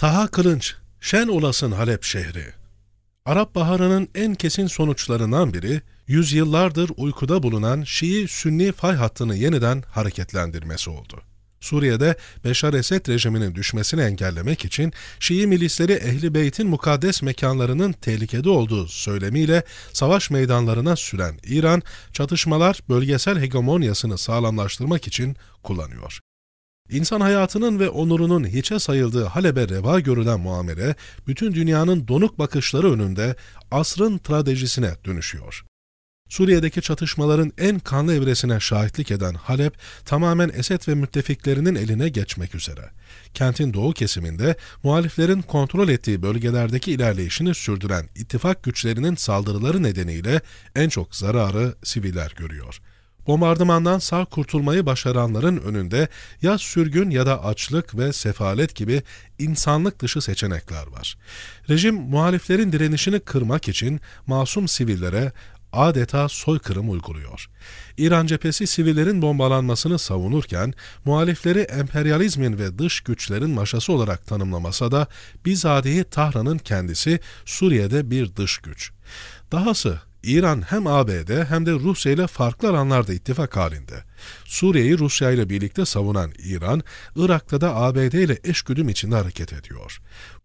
Taha Kılınç, şen olasın Halep şehri. Arap Baharı'nın en kesin sonuçlarından biri, yüzyıllardır uykuda bulunan Şii-Sünni fay hattını yeniden hareketlendirmesi oldu. Suriye'de Beşar Esed rejiminin düşmesini engellemek için Şii milisleri Ehli Beyt'in mukaddes mekanlarının tehlikede olduğu söylemiyle savaş meydanlarına süren İran, çatışmalar bölgesel hegemonyasını sağlamlaştırmak için kullanıyor. İnsan hayatının ve onurunun hiçe sayıldığı Halep'e reva görülen muamele, bütün dünyanın donuk bakışları önünde asrın trajecisine dönüşüyor. Suriye'deki çatışmaların en kanlı evresine şahitlik eden Halep, tamamen Esed ve müttefiklerinin eline geçmek üzere. Kentin doğu kesiminde muhaliflerin kontrol ettiği bölgelerdeki ilerleyişini sürdüren ittifak güçlerinin saldırıları nedeniyle en çok zararı siviller görüyor. Bombardımandan sağ kurtulmayı başaranların önünde ya sürgün ya da açlık ve sefalet gibi insanlık dışı seçenekler var. Rejim muhaliflerin direnişini kırmak için masum sivillere adeta soykırım uyguluyor. İran cephesi sivillerin bombalanmasını savunurken muhalifleri emperyalizmin ve dış güçlerin maşası olarak tanımlamasa da bizatihi Tahran'ın kendisi Suriye'de bir dış güç. Dahası İran hem ABD hem de Rusya ile farklı alanlarda ittifak halinde. Suriye'yi Rusya ile birlikte savunan İran, Irak'ta da ABD ile eşgüdüm içinde hareket ediyor.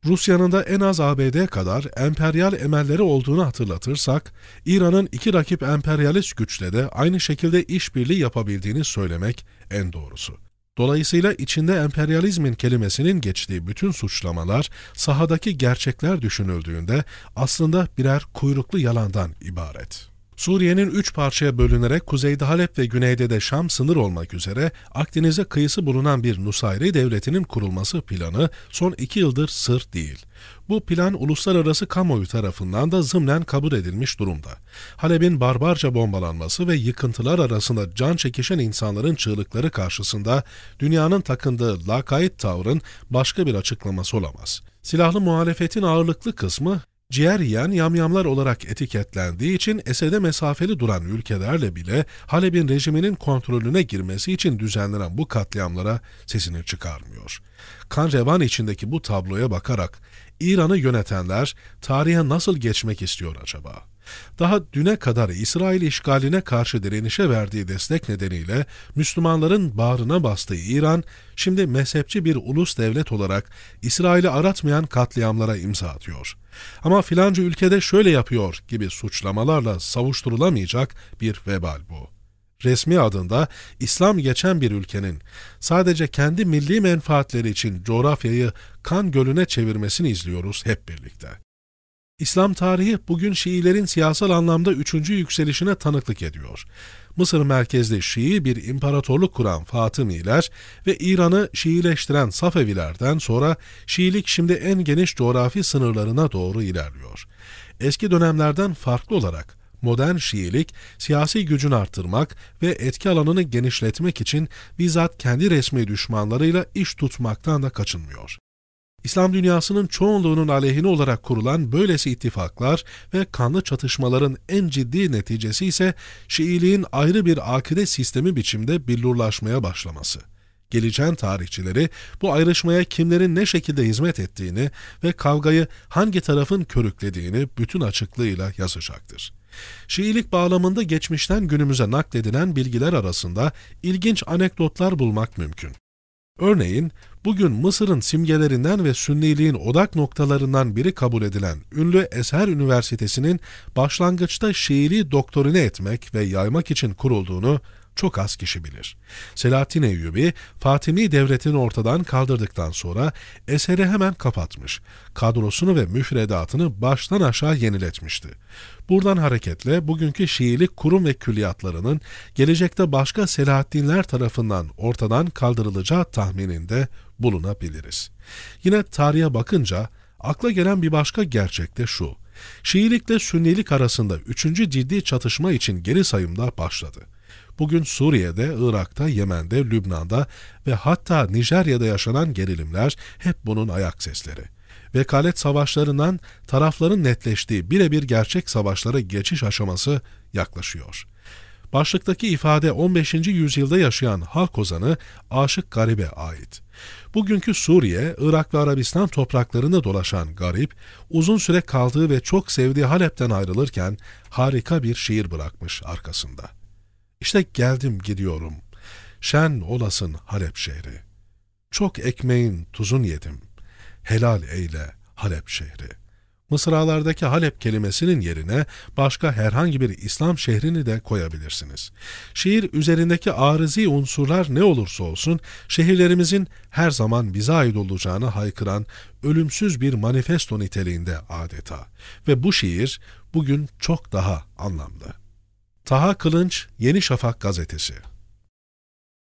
Rusya'nın da en az ABD kadar emperyal emelleri olduğunu hatırlatırsak, İran'ın iki rakip emperyalist güçle de aynı şekilde işbirliği yapabildiğini söylemek en doğrusu. Dolayısıyla içinde emperyalizmin kelimesinin geçtiği bütün suçlamalar sahadaki gerçekler düşünüldüğünde aslında birer kuyruklu yalandan ibaret. Suriye'nin üç parçaya bölünerek kuzeyde Halep ve güneyde de Şam sınır olmak üzere Akdeniz'e kıyısı bulunan bir Nusayri devletinin kurulması planı son iki yıldır sır değil. Bu plan uluslararası kamuoyu tarafından da zımnen kabul edilmiş durumda. Halep'in barbarca bombalanması ve yıkıntılar arasında can çekişen insanların çığlıkları karşısında dünyanın takındığı lakayt tavrın başka bir açıklaması olamaz. Silahlı muhalefetin ağırlıklı kısmı ciğer yiyen yamyamlar olarak etiketlendiği için Esed'e mesafeli duran ülkelerle bile Halep'in rejiminin kontrolüne girmesi için düzenlenen bu katliamlara sesini çıkarmıyor. Kan revan içindeki bu tabloya bakarak İran'ı yönetenler tarihe nasıl geçmek istiyor acaba?'' Daha düne kadar İsrail işgaline karşı direnişe verdiği destek nedeniyle Müslümanların bağrına bastığı İran, şimdi mezhepçi bir ulus devlet olarak İsrail'i aratmayan katliamlara imza atıyor. Ama filanca ülkede şöyle yapıyor gibi suçlamalarla savuşturulamayacak bir vebal bu resmi adında İslam geçen bir ülkenin sadece kendi milli menfaatleri için coğrafyayı kan gölüne çevirmesini izliyoruz hep birlikte. İslam tarihi bugün Şiilerin siyasal anlamda üçüncü yükselişine tanıklık ediyor. Mısır merkezli Şii bir imparatorluk kuran Fatımiler ve İran'ı Şiileştiren Safevilerden sonra Şiilik şimdi en geniş coğrafi sınırlarına doğru ilerliyor. Eski dönemlerden farklı olarak modern Şiilik siyasi gücünü arttırmak ve etki alanını genişletmek için bizzat kendi resmi düşmanlarıyla iş tutmaktan da kaçınmıyor. İslam dünyasının çoğunluğunun aleyhine olarak kurulan böylesi ittifaklar ve kanlı çatışmaların en ciddi neticesi ise Şiiliğin ayrı bir akide sistemi biçimde billurlaşmaya başlaması. Geleceğin tarihçileri bu ayrışmaya kimlerin ne şekilde hizmet ettiğini ve kavgayı hangi tarafın körüklediğini bütün açıklığıyla yazacaktır. Şiilik bağlamında geçmişten günümüze nakledilen bilgiler arasında ilginç anekdotlar bulmak mümkün. Örneğin bugün Mısır'ın simgelerinden ve sünniliğin odak noktalarından biri kabul edilen ünlü Eser Üniversitesi'nin başlangıçta Şiili doktorine etmek ve yaymak için kurulduğunu çok az kişi bilir. Selahattin Eyyubi, Fatimi devletini ortadan kaldırdıktan sonra eseri hemen kapatmış, kadrosunu ve müfredatını baştan aşağı yeniletmişti. Buradan hareketle bugünkü Şiilik kurum ve külliyatlarının gelecekte başka Selahattinler tarafından ortadan kaldırılacağı tahmininde bulunabiliriz. Yine tarihe bakınca akla gelen bir başka gerçek de şu. Şiilikle Sünnilik arasında üçüncü ciddi çatışma için geri sayımda başladı. Bugün Suriye'de, Irak'ta, Yemen'de, Lübnan'da ve hatta Nijerya'da yaşanan gerilimler hep bunun ayak sesleri. Vekalet savaşlarından tarafların netleştiği birebir gerçek savaşlara geçiş aşaması yaklaşıyor. Başlıktaki ifade 15. yüzyılda yaşayan halk ozanı Aşık Garib'e ait. Bugünkü Suriye, Irak ve Arabistan topraklarında dolaşan Garip, uzun süre kaldığı ve çok sevdiği Halep'ten ayrılırken harika bir şiir bırakmış arkasında. İşte geldim gidiyorum. Şen olasın Halep şehri. Çok ekmeğin tuzun yedim. Helal eyle Halep şehri. Mısralardaki Halep kelimesinin yerine başka herhangi bir İslam şehrini de koyabilirsiniz. Şiir üzerindeki arızi unsurlar ne olursa olsun şehirlerimizin her zaman bize ait olacağını haykıran ölümsüz bir manifesto niteliğinde adeta ve bu şiir bugün çok daha anlamlı. Taha Kılınç, Yeni Şafak Gazetesi